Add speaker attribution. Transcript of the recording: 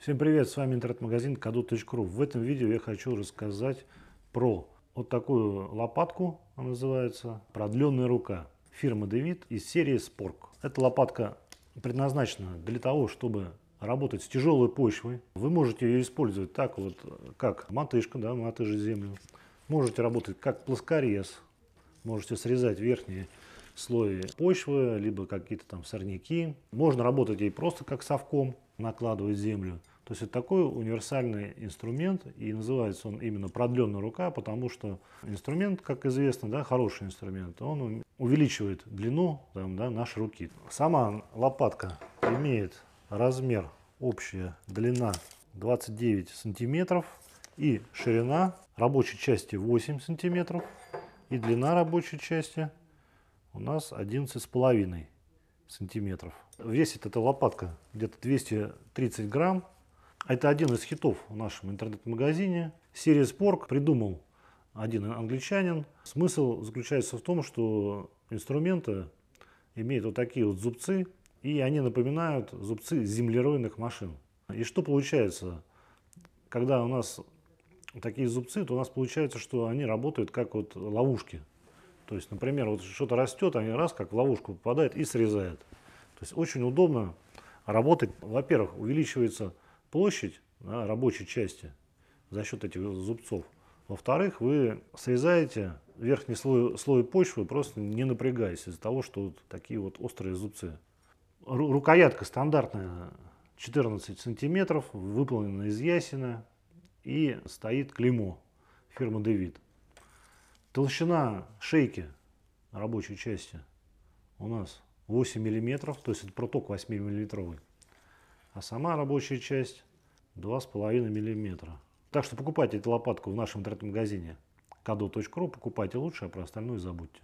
Speaker 1: Всем привет, с вами интернет-магазин kadu.ru. В этом видео я хочу рассказать про вот такую лопатку, она называется продленная рука фирмы Дэвид из серии Спорк. Эта лопатка предназначена для того, чтобы работать с тяжелой почвой. Вы можете ее использовать так вот, как матышка, да, мотыжить землю. Можете работать как плоскорез, можете срезать верхние слои почвы, либо какие-то там сорняки. Можно работать ей просто как совком, накладывать землю. То есть это такой универсальный инструмент, и называется он именно продленная рука, потому что инструмент, как известно, да, хороший инструмент, он увеличивает длину там, да, нашей руки. Сама лопатка имеет размер, общая длина 29 сантиметров и ширина рабочей части 8 сантиметров и длина рабочей части у нас с половиной сантиметров. Весит эта лопатка где-то 230 грамм. Это один из хитов в нашем интернет-магазине. Серия Pork придумал один англичанин. Смысл заключается в том, что инструменты имеют вот такие вот зубцы, и они напоминают зубцы землеройных машин. И что получается? Когда у нас такие зубцы, то у нас получается, что они работают как вот ловушки. То есть, например, вот что-то растет, они раз как в ловушку попадают и срезают. То есть очень удобно работать. Во-первых, увеличивается площадь да, рабочей части за счет этих зубцов. Во-вторых, вы срезаете верхний слой, слой почвы, просто не напрягаясь из-за того, что вот такие вот острые зубцы. Рукоятка стандартная 14 сантиметров, выполнена из ясена и стоит клеймо фирмы Дэвид. Толщина шейки рабочей части у нас 8 миллиметров, то есть это проток 8 миллиметровый а сама рабочая часть 2,5 мм. Так что покупайте эту лопатку в нашем интернет-магазине kado.ru, покупайте лучше, а про остальное забудьте.